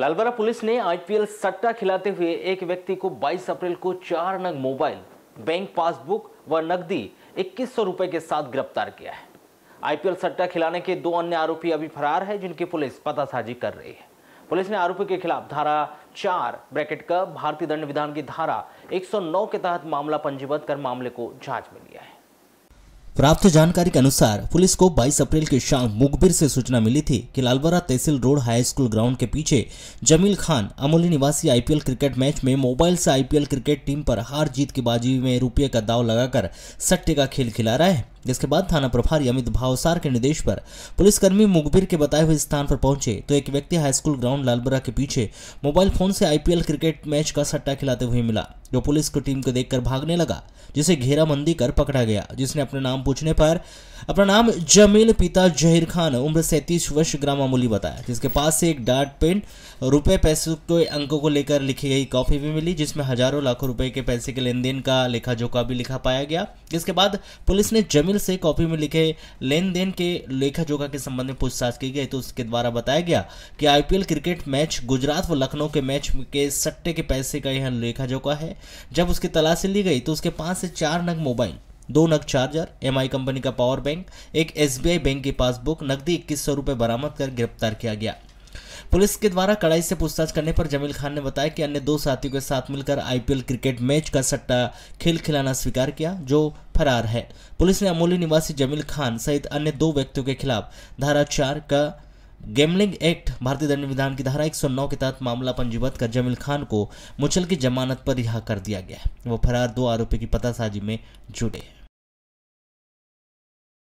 लालबारा police ने IPL सट्टा खिलाते हुए एक व्यक्ति को 22 अप्रैल को चार नग मोबाइल बैंक पासबुक व नकदी इक्कीस सौ के साथ गिरफ्तार किया है आईपीएल सट्टा खिलाने के दो अन्य आरोपी अभी फरार है जिनकी पुलिस पतासाजी कर रही है पुलिस ने आरोपी के खिलाफ धारा चार ब्रैकेट का भारतीय दंड विधान की धारा 109 के तहत मामला पंजीबद्ध कर मामले को जांच में लिया प्राप्त जानकारी के अनुसार पुलिस को 22 अप्रैल की शाम मुखबिर से सूचना मिली थी कि Lalbarra tehsil road high school ground के पीछे जमील खान अमोली निवासी आईपीएल क्रिकेट मैच में मोबाइल से आईपीएल क्रिकेट टीम पर हार जीत की बाजी में रुपये का दाव लगाकर सट्टे का खेल खिला रहा है जिसके बाद थाना प्रभारी अमित भावसार के निर्देश पर पुलिसकर्मी मुखबिर के बताए हुए स्थान पर पहुंचे तो एक व्यक्ति हाईस्कूल ग्राउंड लालबरा के पीछे मोबाइल फोन से आईपीएल क्रिकेट मैच का सट्टा खिलाते हुए मिला जो पुलिस की टीम को देखकर भागने लगा जिसे घेराबंदी कर पकड़ा गया जिसने अपना नाम पूछने पर अपना नाम जमील पिता जहीर खान उम्र सैंतीस वर्ष ग्रामामूली बताया जिसके पास से एक डार्ट पेन रुपए पैसों के अंकों को लेकर लिखी गई कॉपी भी मिली जिसमें हजारों लाखों रुपए के पैसे के लेन देन का लेखा जोखा भी लिखा पाया गया जिसके बाद पुलिस ने जमील से कॉपी में लिखे लेन देन के लेखा जोखा के संबंध में पूछताछ की गई तो उसके द्वारा बताया गया कि आईपीएल क्रिकेट मैच गुजरात व लखनऊ के मैच के सट्टे के पैसे का यह लेखा जोखा है जब उसकी तलाशी ली गई तो उसके पास से चार नग मोबाइल दो नग चार्जर एम कंपनी का पावर बैंक एक एस बैंक की पासबुक नकदी इक्कीस सौ बरामद कर गिरफ्तार किया गया पुलिस के द्वारा कड़ाई से पूछताछ करने पर जमील खान ने बताया कि अन्य दो साथियों के साथ मिलकर आईपीएल क्रिकेट मैच का सट्टा खेल खिलाना स्वीकार किया जो फरार है पुलिस ने अमोली निवासी जमील खान सहित अन्य दो व्यक्तियों के खिलाफ धारा चार का गेमलिंग एक्ट भारतीय दंड विधान की धारा 109 के तहत मामला पंजीबद्ध कर जमील खान को मुचल की जमानत पर रिहा कर दिया गया है वो फरार दो आरोपी की पतासाजी में जुड़े हैं